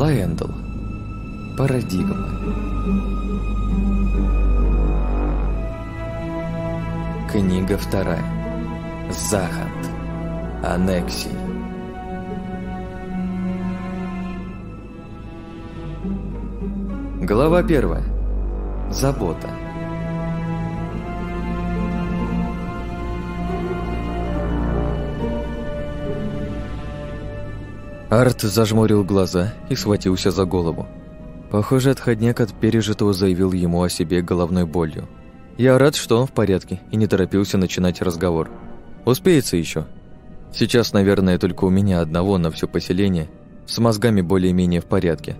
Лаэндл. Парадигмы. Книга вторая. Захант. Аннексии. Глава первая. Забота. Арт зажмурил глаза и схватился за голову. Похоже, отходняк от пережитого заявил ему о себе головной болью. Я рад, что он в порядке и не торопился начинать разговор. Успеется еще. Сейчас, наверное, только у меня одного на все поселение с мозгами более-менее в порядке.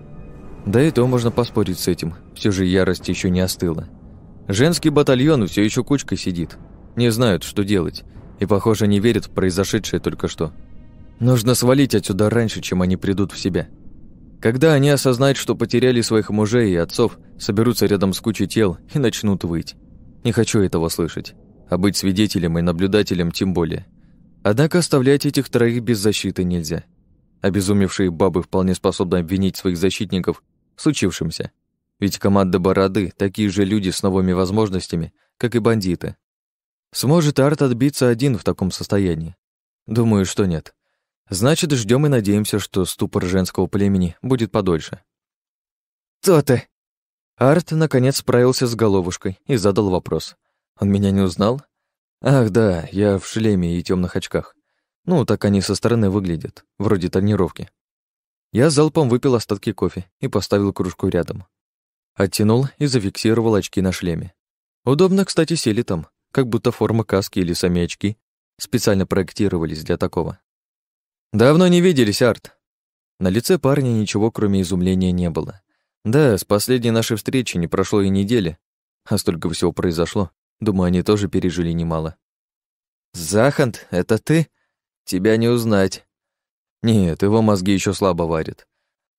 Да и то можно поспорить с этим, все же ярость еще не остыла. Женский батальон все еще кучкой сидит. Не знают, что делать, и, похоже, не верят в произошедшее только что. Нужно свалить отсюда раньше, чем они придут в себя. Когда они осознают, что потеряли своих мужей и отцов, соберутся рядом с кучей тел и начнут выть. Не хочу этого слышать. А быть свидетелем и наблюдателем тем более. Однако оставлять этих троих без защиты нельзя. Обезумевшие бабы вполне способны обвинить своих защитников в случившемся. Ведь команда Бороды – такие же люди с новыми возможностями, как и бандиты. Сможет Арт отбиться один в таком состоянии? Думаю, что нет. Значит, ждем и надеемся, что ступор женского племени будет подольше. «Кто ты?» Арт, наконец, справился с головушкой и задал вопрос. «Он меня не узнал?» «Ах, да, я в шлеме и темных очках. Ну, так они со стороны выглядят, вроде тонировки». Я залпом выпил остатки кофе и поставил кружку рядом. Оттянул и зафиксировал очки на шлеме. Удобно, кстати, сели там, как будто форма каски или сами очки специально проектировались для такого. Давно не виделись, Арт. На лице парня ничего, кроме изумления, не было. Да, с последней нашей встречи не прошло и недели, а столько всего произошло. Думаю, они тоже пережили немало. «Захант, это ты? Тебя не узнать». «Нет, его мозги еще слабо варят.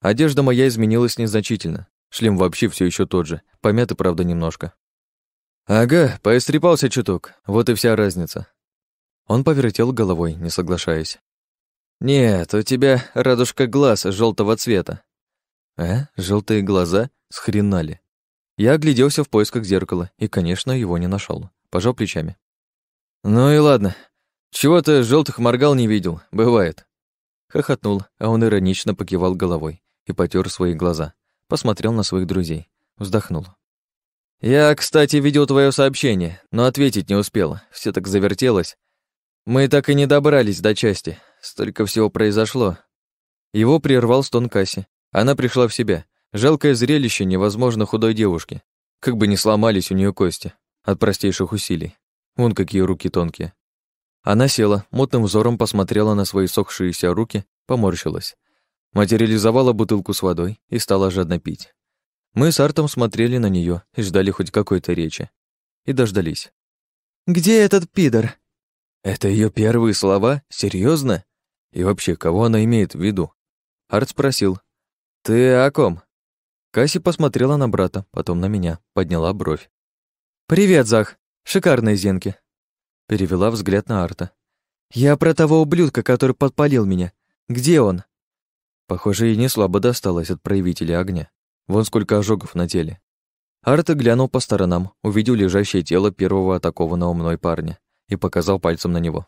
Одежда моя изменилась незначительно. Шлем вообще все еще тот же, помятый, правда, немножко». «Ага, поистрепался чуток, вот и вся разница». Он повертел головой, не соглашаясь. «Нет, у тебя, радужка, глаз желтого цвета». «Э? Желтые глаза? Схренали». Я огляделся в поисках зеркала и, конечно, его не нашел. Пожал плечами. «Ну и ладно. Чего-то желтых моргал не видел. Бывает». Хохотнул, а он иронично покивал головой и потер свои глаза. Посмотрел на своих друзей. Вздохнул. «Я, кстати, видел твое сообщение, но ответить не успел. Все так завертелось. Мы так и не добрались до части. Столько всего произошло. Его прервал стон Касси. Она пришла в себя. Жалкое зрелище невозможно худой девушки. Как бы не сломались у нее кости от простейших усилий. Вон какие руки тонкие. Она села, мутным взором посмотрела на свои сохшиеся руки, поморщилась. Материализовала бутылку с водой и стала жадно пить. Мы с Артом смотрели на нее и ждали хоть какой-то речи. И дождались. «Где этот пидор?» «Это ее первые слова? Серьезно? И вообще, кого она имеет в виду? Арт спросил. «Ты о ком?» Касси посмотрела на брата, потом на меня, подняла бровь. «Привет, Зах! Шикарные зенки!» Перевела взгляд на Арта. «Я про того ублюдка, который подпалил меня. Где он?» Похоже, ей не слабо досталось от проявителя огня. Вон сколько ожогов на теле. Арта глянул по сторонам, увидел лежащее тело первого атакованного мной парня и показал пальцем на него.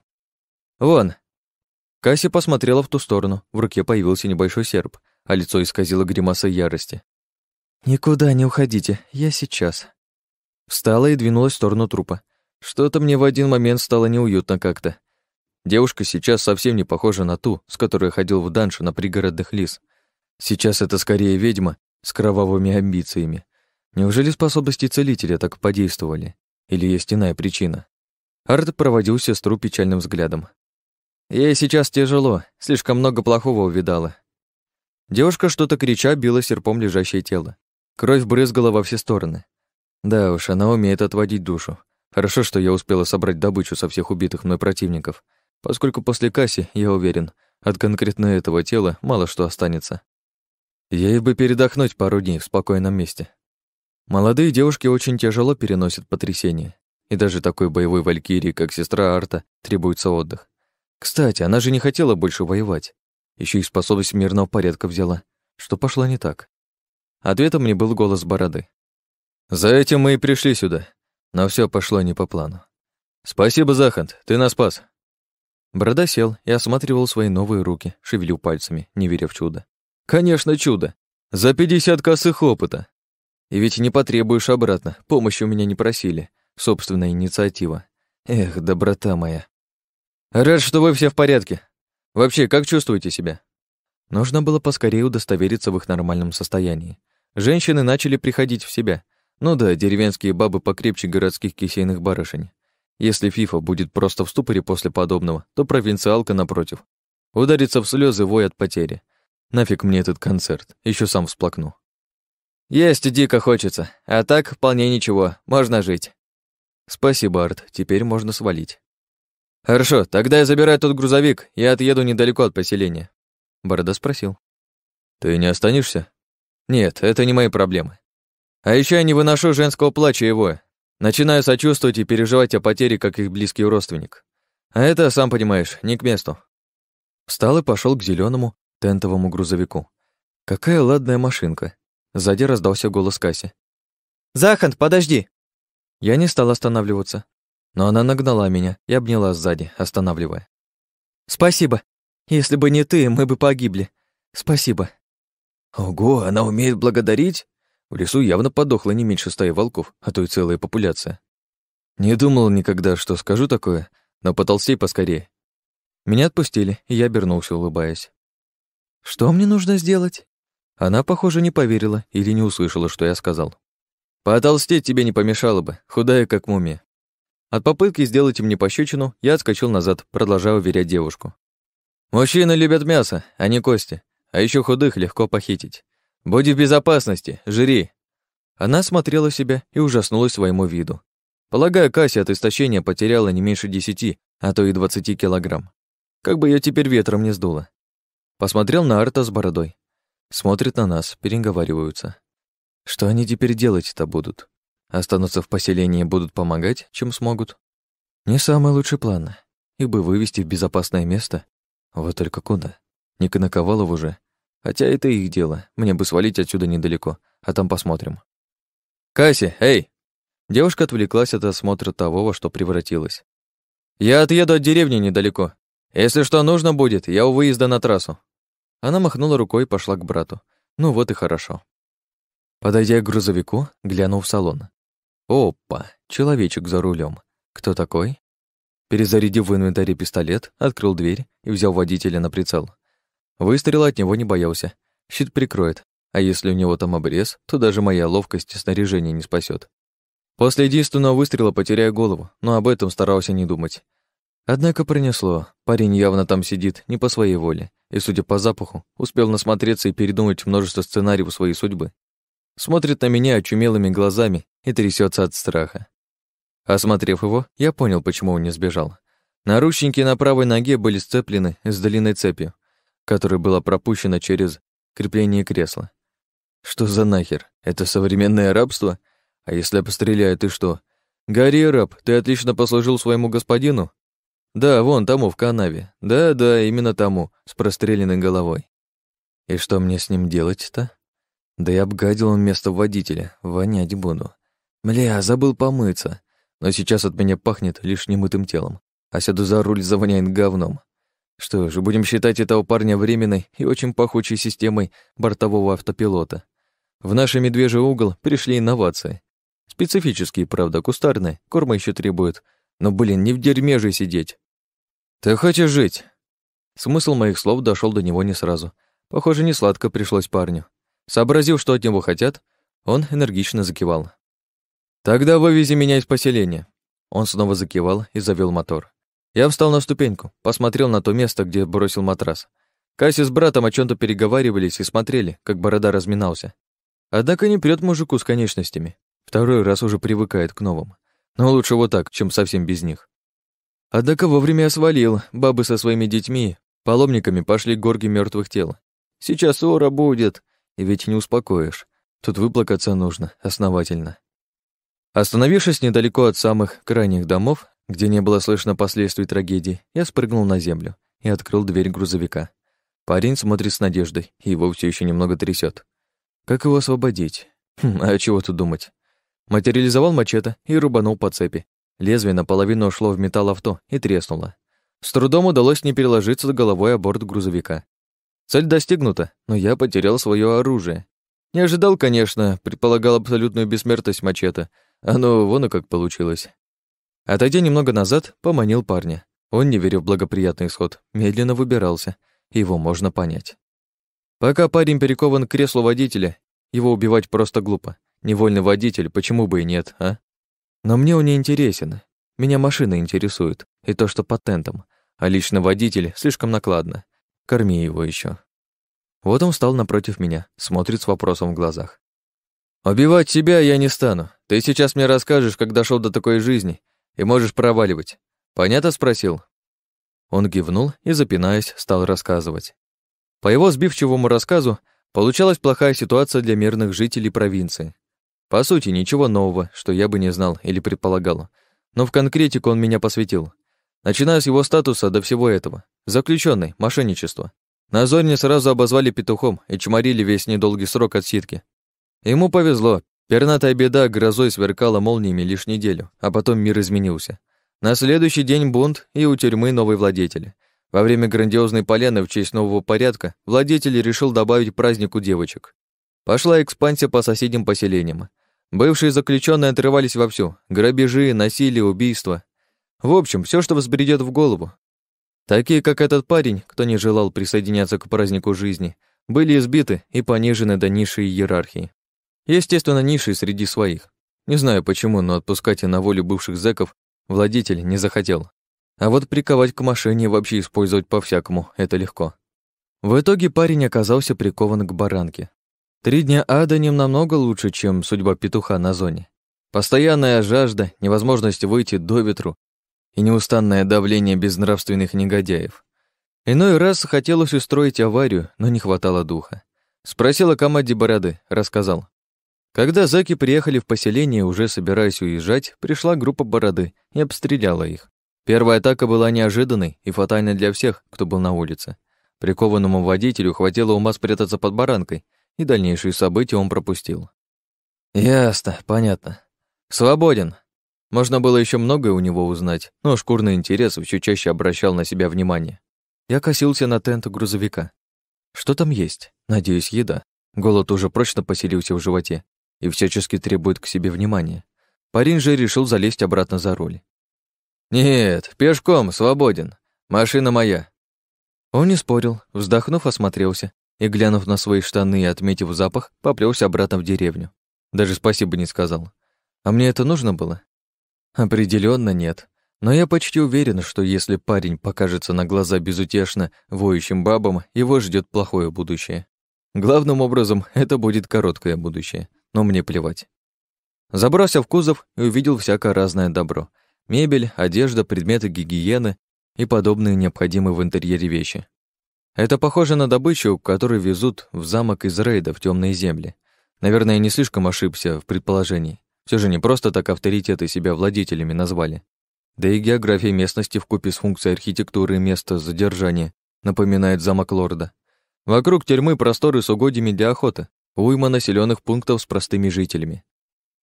«Вон, Касси посмотрела в ту сторону, в руке появился небольшой серп, а лицо исказило гримаса ярости. «Никуда не уходите, я сейчас». Встала и двинулась в сторону трупа. Что-то мне в один момент стало неуютно как-то. Девушка сейчас совсем не похожа на ту, с которой ходил в даншу на пригородных лис. Сейчас это скорее ведьма с кровавыми амбициями. Неужели способности целителя так подействовали? Или есть иная причина? Арт проводил сестру печальным взглядом. Ей сейчас тяжело, слишком много плохого увидала. Девушка что-то крича била серпом лежащее тело. Кровь брызгала во все стороны. Да уж, она умеет отводить душу. Хорошо, что я успела собрать добычу со всех убитых мной противников, поскольку после касси, я уверен, от конкретно этого тела мало что останется. Ей бы передохнуть пару дней в спокойном месте. Молодые девушки очень тяжело переносят потрясения, и даже такой боевой валькирии, как сестра Арта, требуется отдых. Кстати, она же не хотела больше воевать. Еще и способность мирного порядка взяла. Что пошло не так? Ответом мне был голос Бороды. «За этим мы и пришли сюда. Но все пошло не по плану. Спасибо, Захант, ты нас спас». Борода сел и осматривал свои новые руки, шевелил пальцами, не веря в чудо. «Конечно, чудо! За пятьдесят косых опыта! И ведь не потребуешь обратно, помощи у меня не просили. Собственная инициатива. Эх, доброта моя!» «Рад, что вы все в порядке. Вообще, как чувствуете себя?» Нужно было поскорее удостовериться в их нормальном состоянии. Женщины начали приходить в себя. Ну да, деревенские бабы покрепче городских кисейных барышень. Если Фифа будет просто в ступоре после подобного, то провинциалка, напротив, ударится в слезы вой от потери. Нафиг мне этот концерт, еще сам всплакну. Есть дико хочется, а так вполне ничего, можно жить. Спасибо, Арт, теперь можно свалить. «Хорошо, тогда я забираю тот грузовик и отъеду недалеко от поселения», — Борода спросил. «Ты не останешься?» «Нет, это не мои проблемы. А еще я не выношу женского плача его. Начинаю сочувствовать и переживать о потере, как их близкий родственник. А это, сам понимаешь, не к месту». Встал и пошел к зеленому тентовому грузовику. «Какая ладная машинка!» Сзади раздался голос Касси. «Захант, подожди!» Я не стал останавливаться, но она нагнала меня и обняла сзади, останавливая. «Спасибо! Если бы не ты, мы бы погибли. Спасибо!» «Ого, она умеет благодарить?» В лесу явно подохло не меньше стаи волков, а то и целая популяция. Не думал никогда, что скажу такое, но потолстей поскорее. Меня отпустили, и я обернулся, улыбаясь. «Что мне нужно сделать?» Она, похоже, не поверила или не услышала, что я сказал. «Потолстеть тебе не помешало бы, худая как мумия». От попытки сделать им пощечину я отскочил назад, продолжая уверять девушку. «Мужчины любят мясо, а не кости. А еще худых легко похитить. Будь в безопасности, жри!» Она смотрела себя и ужаснулась своему виду. Полагаю, Кася от истощения потеряла не меньше десяти, а то и двадцати килограмм. Как бы ее теперь ветром не сдуло. Посмотрел на Арта с бородой. Смотрит на нас, переговариваются. Что они теперь делать-то будут? Останутся в поселении и будут помогать, чем смогут. Не самый лучший план. Их бы вывести в безопасное место. Вот только куда? Не Конаковалов уже. Хотя это их дело. Мне бы свалить отсюда недалеко, а там посмотрим. «Касси, эй!» Девушка отвлеклась от осмотра того, во что превратилась. «Я отъеду от деревни недалеко. Если что нужно будет, я у выезда на трассу». Она махнула рукой и пошла к брату. Ну вот и хорошо. Подойдя к грузовику, глянул в салон. Опа, человечек за рулем. Кто такой? Перезарядив в инвентаре пистолет, открыл дверь и взял водителя на прицел. Выстрела от него не боялся. Щит прикроет, а если у него там обрез, то даже моя ловкость и снаряжение не спасет. После единственного выстрела потеряю голову, но об этом старался не думать. Однако принесло. Парень явно там сидит не по своей воле, и, судя по запаху, успел насмотреться и передумать множество сценариев своей судьбы. Смотрит на меня очумелыми глазами и трясется от страха. Осмотрев его, я понял, почему он не сбежал. Наручники на правой ноге были сцеплены с длинной цепью, которая была пропущена через крепление кресла. Что за нахер? Это современное рабство? А если я постреляю, ты что? Гори, раб, ты отлично послужил своему господину? Да, вон тому, в канаве. Да-да, именно тому, с простреленной головой. И что мне с ним делать-то? Да я обгадил он место водителя, вонять буду. «Мля, забыл помыться. Но сейчас от меня пахнет лишь немытым телом, а сяду за руль завоняет говном. Что же, будем считать этого парня временной и очень пахучей системой бортового автопилота. В наш медвежий угол пришли инновации. Специфические, правда, кустарные, корма еще требует. Но, блин, не в дерьме же сидеть. Ты хочешь жить? Смысл моих слов дошел до него не сразу. Похоже, не сладко пришлось парню. Сообразив, что от него хотят, он энергично закивал. «Тогда вывези меня из поселения». Он снова закивал и завёл мотор. Я встал на ступеньку, посмотрел на то место, где бросил матрас. Касси с братом о чем то переговаривались и смотрели, как борода разминался. Однако не прёт мужику с конечностями. Второй раз уже привыкает к новым. Но лучше вот так, чем совсем без них. Однако вовремя я свалил. Бабы со своими детьми, паломниками пошли к горге мертвых тел. Сейчас ора будет, и ведь не успокоишь. Тут выплакаться нужно основательно. Остановившись недалеко от самых крайних домов, где не было слышно последствий трагедии, я спрыгнул на землю и открыл дверь грузовика. Парень смотрит с надеждой, его все еще немного трясет. Как его освободить? Хм, а чего тут думать? Материализовал мачете и рубанул по цепи. Лезвие наполовину ушло в металл авто и треснуло. С трудом удалось не переложиться головой о борт грузовика. Цель достигнута, но я потерял свое оружие. Не ожидал, конечно, предполагал абсолютную бессмертность мачете, оно а ну, вон и как получилось. Отойдя немного назад, поманил парня. Он, не веря в благоприятный исход, медленно выбирался. Его можно понять. Пока парень перекован к креслу водителя, его убивать просто глупо. Невольный водитель, почему бы и нет, а? Но мне он не интересен. Меня машина интересует, и то, что патентом. А лично водитель слишком накладно. Корми его еще. Вот он встал напротив меня, смотрит с вопросом в глазах. «Убивать тебя я не стану. Ты сейчас мне расскажешь, как дошел до такой жизни, и можешь проваливать. Понятно спросил?» Он гивнул и, запинаясь, стал рассказывать. По его сбивчивому рассказу получалась плохая ситуация для мирных жителей провинции. По сути, ничего нового, что я бы не знал или предполагал. Но в конкретику он меня посвятил. Начиная с его статуса до всего этого. Заключенный, мошенничество. На Зорне сразу обозвали петухом и чморили весь недолгий срок отсидки. Ему повезло, Пернатая беда грозой сверкала молниями лишь неделю, а потом мир изменился. На следующий день бунт и у тюрьмы новый владетель. Во время грандиозной поляны в честь нового порядка владетель решил добавить празднику девочек. Пошла экспансия по соседним поселениям. Бывшие заключенные отрывались вовсю. Грабежи, насилие, убийства. В общем, все, что взбредет в голову. Такие, как этот парень, кто не желал присоединяться к празднику жизни, были избиты и понижены до низшей иерархии. Естественно, ниши среди своих. Не знаю почему, но отпускать на волю бывших зэков владетель не захотел. А вот приковать к машине и вообще использовать по-всякому – это легко. В итоге парень оказался прикован к баранке. Три дня ада ним намного лучше, чем судьба петуха на зоне. Постоянная жажда, невозможность выйти до ветру и неустанное давление безнравственных негодяев. Иной раз хотелось устроить аварию, но не хватало духа. Спросил о команде Бороды, рассказал. Когда заки приехали в поселение, уже собираясь уезжать, пришла группа бороды и обстреляла их. Первая атака была неожиданной и фатальной для всех, кто был на улице. Прикованному водителю хватило ума спрятаться под баранкой, и дальнейшие события он пропустил. «Ясно, понятно. Свободен», можно было еще многое у него узнать, но шкурный интерес все чаще обращал на себя внимание. Я косился на тент грузовика. Что там есть? Надеюсь, еда. Голод уже прочно поселился в животе, и всячески требует к себе внимания. Парень же решил залезть обратно за руль. «Нет, пешком, свободен. Машина моя». Он не спорил, вздохнув, осмотрелся и, глянув на свои штаны и отметив запах, поплелся обратно в деревню. Даже спасибо не сказал. А мне это нужно было? Определенно нет. Но я почти уверен, что если парень покажется на глаза безутешно воющим бабам, его ждет плохое будущее. Главным образом, это будет короткое будущее, но мне плевать. Забрался в кузов и увидел всякое разное добро. Мебель, одежда, предметы гигиены и подобные необходимые в интерьере вещи. Это похоже на добычу, которую везут в замок из рейда в темные земли. Наверное, я не слишком ошибся в предположении. Все же не просто так авторитеты себя владетелями назвали. Да и география местности вкупе с функцией архитектуры и места задержания напоминает замок лорда. Вокруг тюрьмы просторы с угодьями для охоты, уйма населенных пунктов с простыми жителями.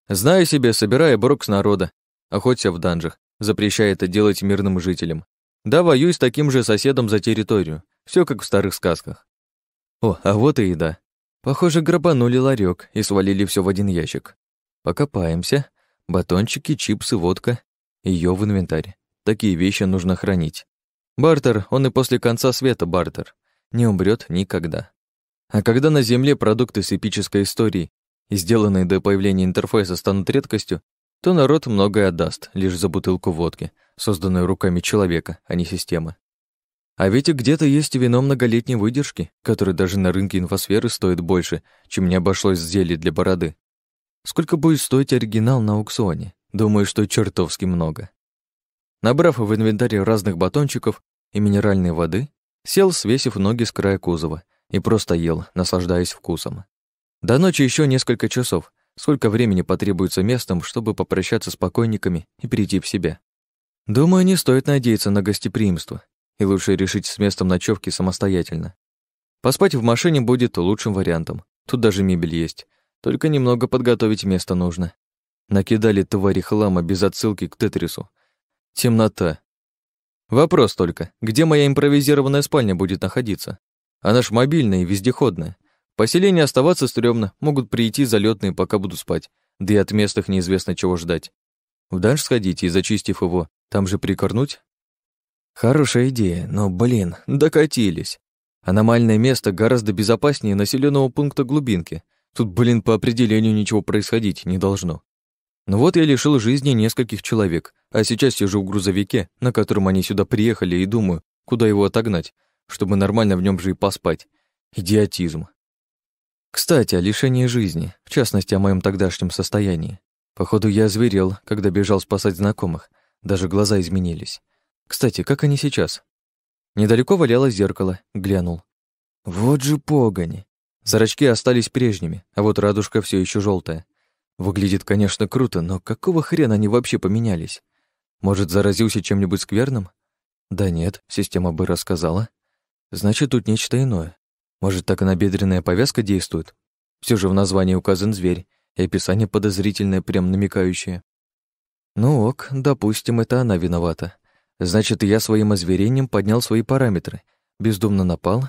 Знаю себе, собирая брок с народа, охоться в данжах, запрещая это делать мирным жителям. Да, воюй с таким же соседом за территорию, все как в старых сказках. О, а вот и еда. Похоже, грабанули ларек и свалили все в один ящик. Покопаемся. Батончики, чипсы, водка. Ее в инвентарь. Такие вещи нужно хранить. Бартер, он и после конца света бартер. Не умрет никогда. А когда на Земле продукты с эпической историей, сделанные до появления интерфейса, станут редкостью, то народ многое отдаст лишь за бутылку водки, созданную руками человека, а не системы. А ведь и где-то есть вино многолетней выдержки, которое даже на рынке инфосферы стоит больше, чем не обошлось зелье для бороды. Сколько будет стоить оригинал на аукционе? Думаю, что чертовски много. Набрав в инвентаре разных батончиков и минеральной воды, сел, свесив ноги с края кузова и просто ел, наслаждаясь вкусом. До ночи еще несколько часов, сколько времени потребуется местным, чтобы попрощаться с покойниками и перейти в себя. Думаю, не стоит надеяться на гостеприимство, и лучше решить с местом ночевки самостоятельно. Поспать в машине будет лучшим вариантом. Тут даже мебель есть. Только немного подготовить место нужно. Накидали твари хлама без отсылки к Тетрису. Темнота. Вопрос только, где моя импровизированная спальня будет находиться? Она ж мобильная и вездеходная. В оставаться стрёмно, могут прийти залетные, пока буду спать. Да и от местных неизвестно чего ждать. В данж сходить и, зачистив его, там же прикорнуть? Хорошая идея, но, блин, докатились. Аномальное место гораздо безопаснее населенного пункта глубинки. Тут, блин, по определению ничего происходить не должно. Ну вот я лишил жизни нескольких человек, а сейчас сижу в грузовике, на котором они сюда приехали, и думаю, куда его отогнать чтобы нормально в нем же и поспать. Идиотизм. Кстати, о лишении жизни, в частности, о моем тогдашнем состоянии. Походу, я озверел, когда бежал спасать знакомых. Даже глаза изменились. Кстати, как они сейчас? Недалеко валялось зеркало, глянул. Вот же погони. Зрачки остались прежними, а вот радужка все еще желтая. Выглядит, конечно, круто, но какого хрена они вообще поменялись? Может, заразился чем-нибудь скверным? Да нет, система бы рассказала. Значит, тут нечто иное. Может, так и набедренная повязка действует? Все же в названии указан зверь, и описание подозрительное, прям намекающее. Ну ок, допустим, это она виновата. Значит, я своим озверением поднял свои параметры, бездумно напал,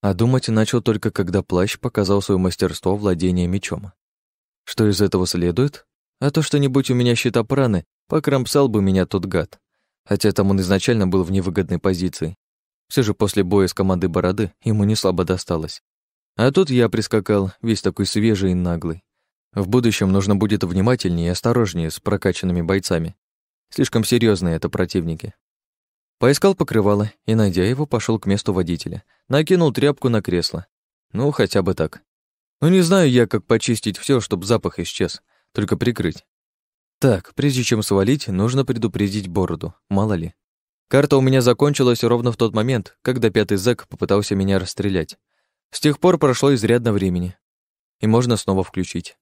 а думать начал только когда плащ показал свое мастерство владения мечом. Что из этого следует? А то что-нибудь у меня щита праны, покромсал бы меня тот гад. Хотя там он изначально был в невыгодной позиции. Все же после боя с командой Бороды ему не слабо досталось. А тут я прискакал, весь такой свежий и наглый. В будущем нужно будет внимательнее и осторожнее с прокачанными бойцами. Слишком серьезные это противники. Поискал покрывало и, найдя его, пошел к месту водителя. Накинул тряпку на кресло. Ну, хотя бы так. Ну, не знаю я, как почистить все, чтобы запах исчез. Только прикрыть. Так, прежде чем свалить, нужно предупредить бороду, мало ли. Карта у меня закончилась ровно в тот момент, когда пятый зэк попытался меня расстрелять. С тех пор прошло изрядно времени. И можно снова включить.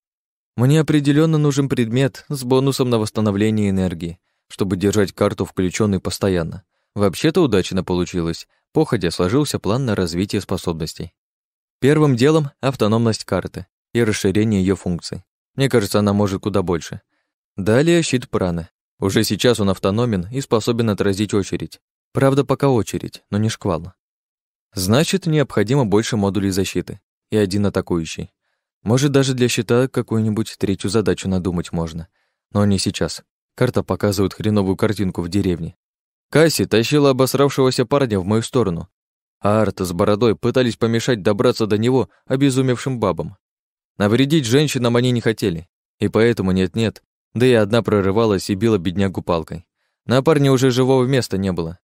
Мне определенно нужен предмет с бонусом на восстановление энергии, чтобы держать карту включенной постоянно. Вообще-то удачно получилось. Походя сложился план на развитие способностей. Первым делом — автономность карты и расширение ее функций. Мне кажется, она может куда больше. Далее щит праны. Уже сейчас он автономен и способен отразить очередь. Правда, пока очередь, но не шквал. Значит, необходимо больше модулей защиты и один атакующий. Может, даже для щита какую-нибудь третью задачу надумать можно. Но не сейчас. Карта показывает хреновую картинку в деревне. Касси тащила обосравшегося парня в мою сторону, а Арта с бородой пытались помешать добраться до него обезумевшим бабам. Навредить женщинам они не хотели, и поэтому нет-нет, да и одна прорывалась и била беднягу палкой. На парне уже живого места не было.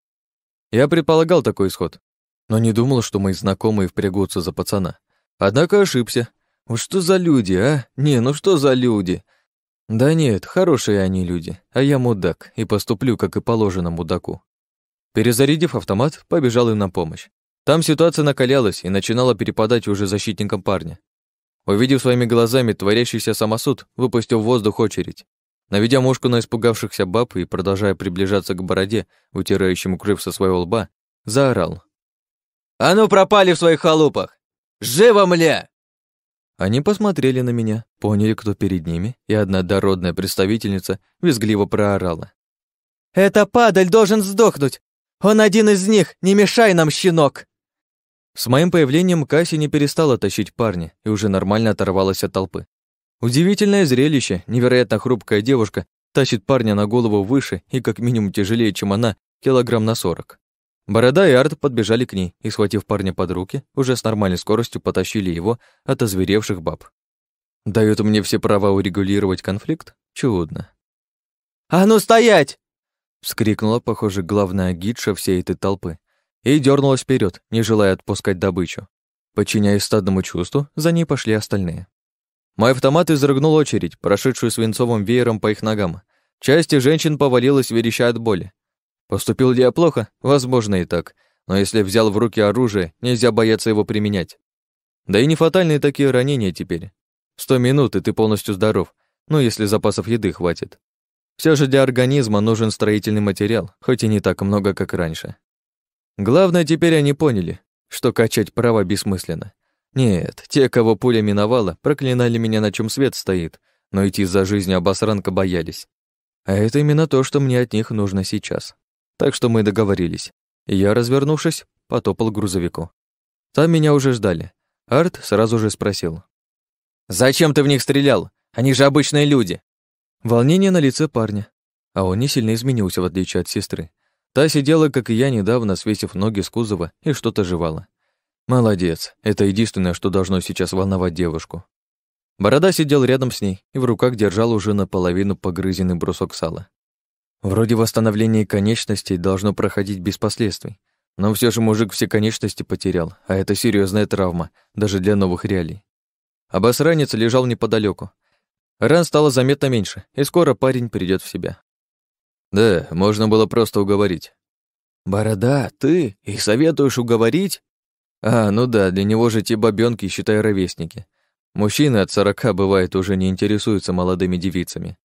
Я предполагал такой исход, но не думал, что мои знакомые впрягутся за пацана. Однако ошибся. Вот что за люди, а? Не, ну что за люди? Да нет, хорошие они люди, а я мудак и поступлю, как и положено мудаку. Перезарядив автомат, побежал им на помощь. Там ситуация накалялась и начинала перепадать уже защитникам парня. Увидев своими глазами творящийся самосуд, выпустил в воздух очередь. Наведя мушку на испугавшихся баб и продолжая приближаться к бороде, утирающему крыв со своего лба, заорал. «А ну пропали в своих халупах! Живо, мля!» Они посмотрели на меня, поняли, кто перед ними, и одна дородная представительница визгливо проорала. «Это падаль должен сдохнуть! Он один из них! Не мешай нам, щенок!» С моим появлением Касси не перестала тащить парня и уже нормально оторвалась от толпы. Удивительное зрелище. Невероятно хрупкая девушка тащит парня на голову выше и как минимум тяжелее, чем она, килограмм на сорок. Борода и Арт подбежали к ней и, схватив парня под руки, уже с нормальной скоростью потащили его от озверевших баб. Дают мне все права урегулировать конфликт? Чудно. «А ну стоять!» — вскрикнула, похоже, главная гидша всей этой толпы и дернулась вперед, не желая отпускать добычу. Подчиняясь стадному чувству, за ней пошли остальные. Мой автомат изрыгнул очередь, прошедшую свинцовым веером по их ногам. Части женщин повалилась, вереща от боли. Поступил ли я плохо? Возможно и так. Но если взял в руки оружие, нельзя бояться его применять. Да и не фатальные такие ранения теперь. Сто минут, и ты полностью здоров. Ну, если запасов еды хватит. Все же для организма нужен строительный материал, хоть и не так много, как раньше. Главное, теперь они поняли, что качать право бессмысленно. Нет, те, кого пуля миновала, проклинали меня, на чем свет стоит, но идти за жизнью обосранка боялись. А это именно то, что мне от них нужно сейчас. Так что мы договорились. И я, развернувшись, потопал к грузовику. Там меня уже ждали. Арт сразу же спросил. «Зачем ты в них стрелял? Они же обычные люди!» Волнение на лице парня. А он не сильно изменился, в отличие от сестры. Та сидела, как и я недавно, свесив ноги с кузова и что-то жевала. Молодец, это единственное, что должно сейчас волновать девушку. Борода сидел рядом с ней и в руках держал уже наполовину погрызенный брусок сала. Вроде восстановление конечностей должно проходить без последствий, но все же мужик все конечности потерял, а это серьезная травма, даже для новых реалий. Обосранец лежал неподалеку. Ран стало заметно меньше, и скоро парень придет в себя. Да, можно было просто уговорить. «Борода, ты? И советуешь уговорить?» А, ну да, для него же те бабёнки, считай, ровесники. Мужчины от сорока, бывает, уже не интересуются молодыми девицами,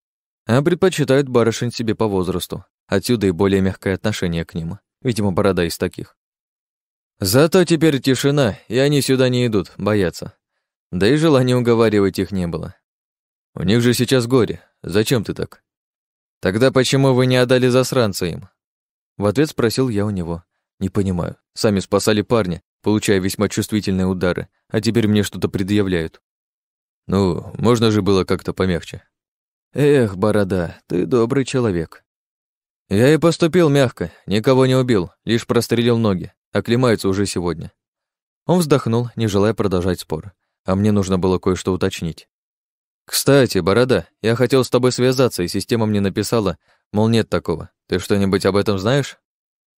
а предпочитают барышень себе по возрасту. Отсюда и более мягкое отношение к ним. Видимо, борода из таких. Зато теперь тишина, и они сюда не идут, боятся. Да и желания уговаривать их не было. У них же сейчас горе. Зачем ты так? Тогда почему вы не отдали засранца им? В ответ спросил я у него. Не понимаю. Сами спасали парня, получая весьма чувствительные удары, а теперь мне что-то предъявляют. Ну, можно же было как-то помягче. Эх, борода, ты добрый человек. Я и поступил мягко, никого не убил, лишь прострелил ноги, оклемаются уже сегодня. Он вздохнул, не желая продолжать спор, а мне нужно было кое-что уточнить. «Кстати, Борода, я хотел с тобой связаться, и система мне написала, мол, нет такого. Ты что-нибудь об этом знаешь?»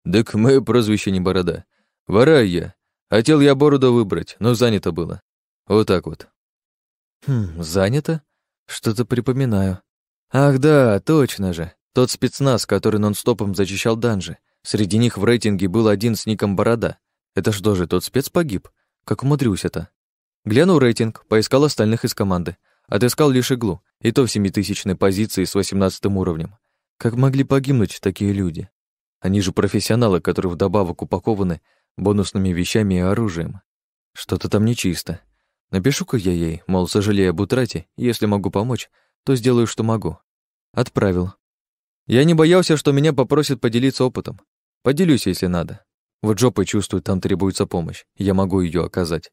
«Дык, мое прозвище не Борода. Варай я. Хотел я бороду выбрать, но занято было. Вот так вот. Хм, занято? Что-то припоминаю. Ах да, точно же. Тот спецназ, который нон-стопом зачищал данжи. Среди них в рейтинге был один с ником Борода. Это что же, тот спец погиб? Как умудрюсь это? Глянул рейтинг, поискал остальных из команды. Отыскал лишь иглу, и то в семитысячной позиции с восемнадцатым уровнем. Как могли погибнуть такие люди? Они же профессионалы, которые вдобавок упакованы бонусными вещами и оружием. Что-то там нечисто. Напишу-ка я ей, мол, сожалею об утрате, если могу помочь, то сделаю, что могу. Отправил. Я не боялся, что меня попросят поделиться опытом. Поделюсь, если надо. Вот жопой чувствую, там требуется помощь. Я могу ее оказать.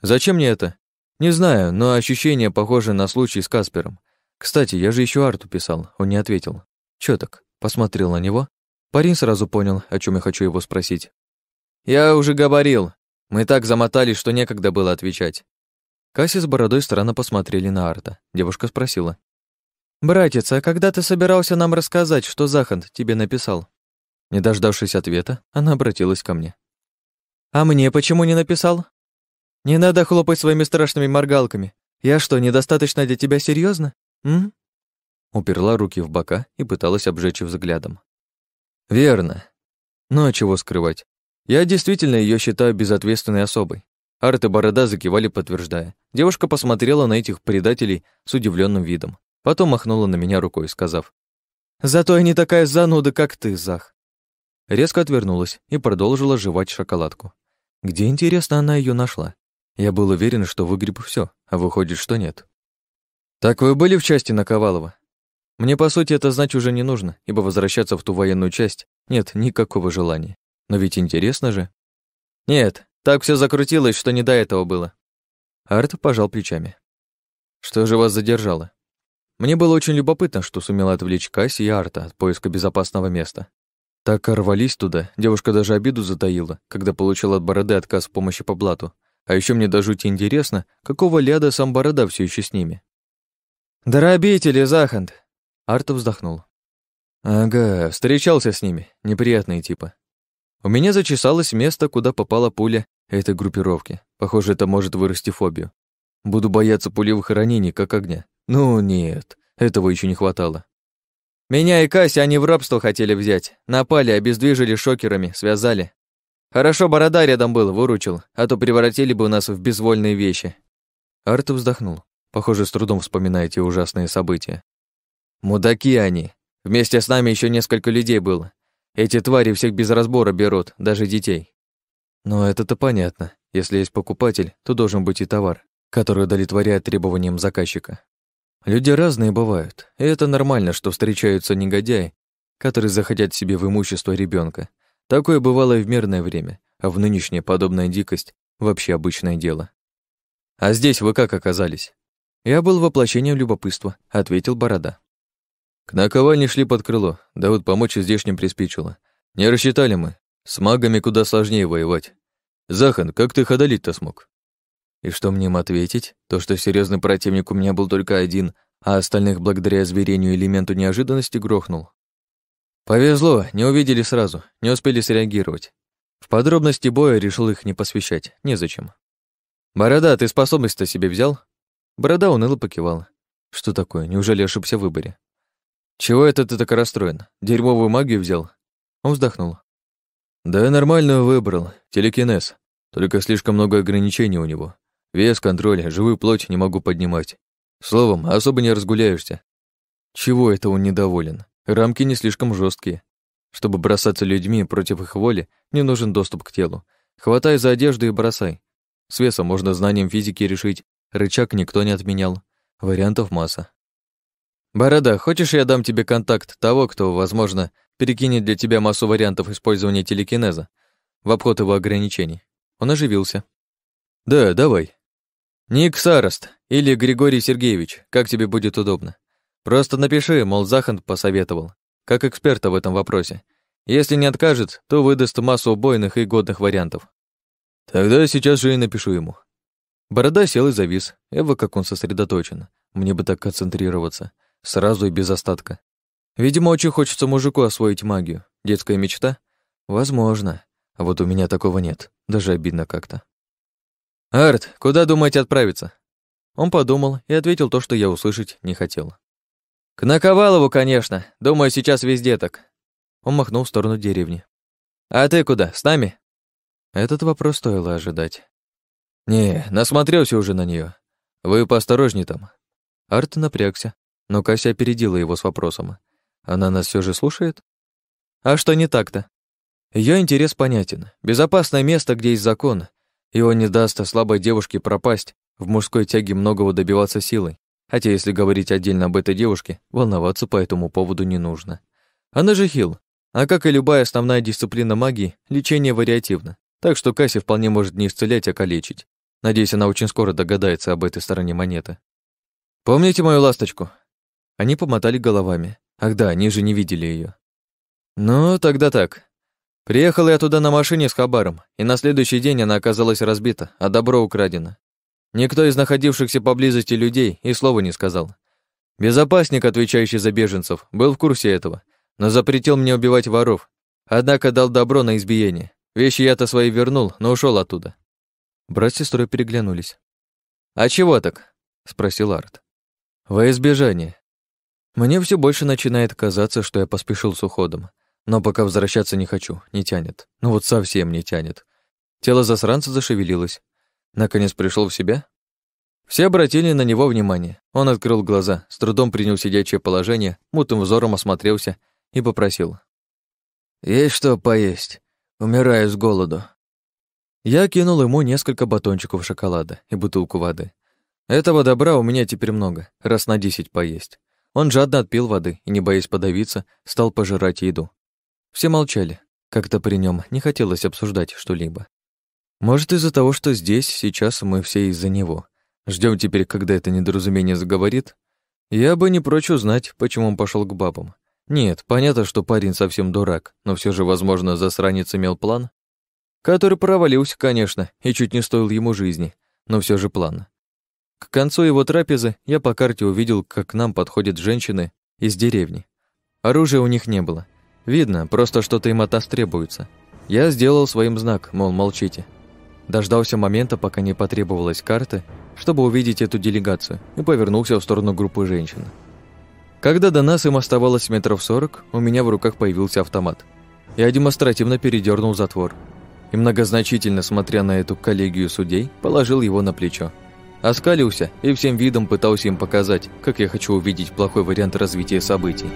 Зачем мне это? Не знаю, но ощущение похоже на случай с Каспером. Кстати, я же еще Арту писал, он не ответил. Чё так? Посмотрел на него. Парень сразу понял, о чем я хочу его спросить. «Я уже говорил. Мы так замотались, что некогда было отвечать». Касси с бородой странно посмотрели на Арта. Девушка спросила. «Братец, а когда ты собирался нам рассказать, что Захант тебе написал?» Не дождавшись ответа, она обратилась ко мне. «А мне почему не написал?» «Не надо хлопать своими страшными моргалками. Я что, недостаточно для тебя серьезно? М?» Уперла руки в бока и пыталась обжечь взглядом. «Верно. Ну, а чего скрывать? Я действительно ее считаю безответственной особой. Арт и Борода закивали, подтверждая. Девушка посмотрела на этих предателей с удивленным видом. Потом махнула на меня рукой, сказав, «Зато я не такая зануда, как ты, Зах». Резко отвернулась и продолжила жевать шоколадку. Где, интересно, она ее нашла? Я был уверен, что выгреб все, а выходит, что нет. «Так вы были в части Наковалова?» Мне, по сути, это знать уже не нужно, ибо возвращаться в ту военную часть нет никакого желания. Но ведь интересно же. Нет, так все закрутилось, что не до этого было. Арт пожал плечами. Что же вас задержало? Мне было очень любопытно, что сумела отвлечь Касси и Арта от поиска безопасного места. Так рвались туда, девушка даже обиду затаила, когда получила от Бороды отказ в помощи по блату. А еще мне до жути интересно, какого ляда сам Борода все еще с ними. «Дробители, заханд? Арта вздохнул. «Ага, встречался с ними, неприятные типа. У меня зачесалось место, куда попала пуля этой группировки. Похоже, это может вырасти фобию. Буду бояться пулевых ранений, как огня. Ну нет, этого еще не хватало. Меня и Кася они в рабство хотели взять. Напали, обездвижили шокерами, связали. Хорошо, борода рядом был, выручил, а то превратили бы у нас в безвольные вещи. Арт вздохнул. Похоже, с трудом вспоминаете ужасные события. Мудаки они. Вместе с нами еще несколько людей было. Эти твари всех без разбора берут, даже детей. Но это-то понятно. Если есть покупатель, то должен быть и товар, который удовлетворяет требованиям заказчика. Люди разные бывают, и это нормально, что встречаются негодяи, которые захотят себе в имущество ребенка. Такое бывало и в мирное время, а в нынешнее подобная дикость – вообще обычное дело. «А здесь вы как оказались?» «Я был воплощением любопытства», – ответил Борода. К наковальне шли под крыло, да вот помочь здешним приспичило. Не рассчитали мы. С магами куда сложнее воевать. Захан, как ты их одолеть-то смог? И что мне им ответить? То, что серьезный противник у меня был только один, а остальных благодаря зверению элементу неожиданности грохнул. Повезло, не увидели сразу, не успели среагировать. В подробности боя решил их не посвящать, незачем. «Борода, ты способность-то себе взял?» Борода уныло покивала. «Что такое? Неужели ошибся в выборе?» «Чего это ты так расстроен? Дерьмовую магию взял?» Он вздохнул. «Да я нормальную выбрал. Телекинез. Только слишком много ограничений у него. Вес, контроль, живую плоть не могу поднимать. Словом, особо не разгуляешься. Чего это он недоволен? Рамки не слишком жесткие. Чтобы бросаться людьми против их воли, не нужен доступ к телу. Хватай за одежду и бросай. С весом можно знанием физики решить. Рычаг никто не отменял. Вариантов масса. «Борода, хочешь, я дам тебе контакт того, кто, возможно, перекинет для тебя массу вариантов использования телекинеза в обход его ограничений?» Он оживился. «Да, давай». «Ник Сарост или Григорий Сергеевич, как тебе будет удобно. Просто напиши, мол, Захант посоветовал, как эксперта в этом вопросе. Если не откажет, то выдаст массу убойных и годных вариантов». «Тогда сейчас же и напишу ему». Борода сел и завис. Эва, как он сосредоточен. Мне бы так концентрироваться. Сразу и без остатка. Видимо, очень хочется мужику освоить магию. Детская мечта? Возможно. А вот у меня такого нет. Даже обидно как-то. «Арт, куда думаете отправиться?» Он подумал и ответил то, что я услышать не хотел. «К Наковалову, конечно. Думаю, сейчас везде так». Он махнул в сторону деревни. «А ты куда? С нами?» Этот вопрос стоило ожидать. «Не, насмотрелся уже на нее. Вы поосторожней там». Арт напрягся, но Кася опередила его с вопросом. «Она нас все же слушает?» «А что не так-то?» Ее интерес понятен. Безопасное место, где есть закон. И он не даст слабой девушке пропасть, в мужской тяге многого добиваться силой. Хотя, если говорить отдельно об этой девушке, волноваться по этому поводу не нужно. Она же хил. А как и любая основная дисциплина магии, лечение вариативно. Так что Касси вполне может не исцелять, а калечить. Надеюсь, она очень скоро догадается об этой стороне монеты. «Помните мою ласточку?» Они помотали головами. Ах да, они же не видели ее. Ну, тогда так. Приехал я туда на машине с Хабаром, и на следующий день она оказалась разбита, а добро украдено. Никто из находившихся поблизости людей и слова не сказал. Безопасник, отвечающий за беженцев, был в курсе этого, но запретил мне убивать воров, однако дал добро на избиение. Вещи я-то свои вернул, но ушел оттуда. Брат с сестрой переглянулись. «А чего так?» — спросил Арт. «Во избежание. Мне все больше начинает казаться, что я поспешил с уходом. Но пока возвращаться не хочу, не тянет. Ну вот совсем не тянет. Тело засранца зашевелилось. Наконец пришел в себя. Все обратили на него внимание. Он открыл глаза, с трудом принял сидячее положение, мутным взором осмотрелся и попросил. «Есть что поесть. Умираю с голоду». Я кинул ему несколько батончиков шоколада и бутылку воды. Этого добра у меня теперь много, раз на десять поесть. Он жадно отпил воды и, не боясь подавиться, стал пожирать еду. Все молчали. Как-то при нем не хотелось обсуждать что-либо. Может, из-за того, что здесь, сейчас мы все из-за него. Ждем теперь, когда это недоразумение заговорит. Я бы не прочь узнать, почему он пошел к бабам. Нет, понятно, что парень совсем дурак, но все же, возможно, засранец имел план, который провалился, конечно, и чуть не стоил ему жизни, но все же план. К концу его трапезы я по карте увидел, как к нам подходят женщины из деревни. Оружия у них не было. Видно, просто что-то им от нас требуется. Я сделал своим знак, мол, молчите. Дождался момента, пока не потребовалась карта, чтобы увидеть эту делегацию, и повернулся в сторону группы женщин. Когда до нас им оставалось метров сорок, у меня в руках появился автомат. Я демонстративно передернул затвор и, многозначительно смотря на эту коллегию судей, положил его на плечо оскалился и всем видом пытался им показать, как я хочу увидеть плохой вариант развития событий.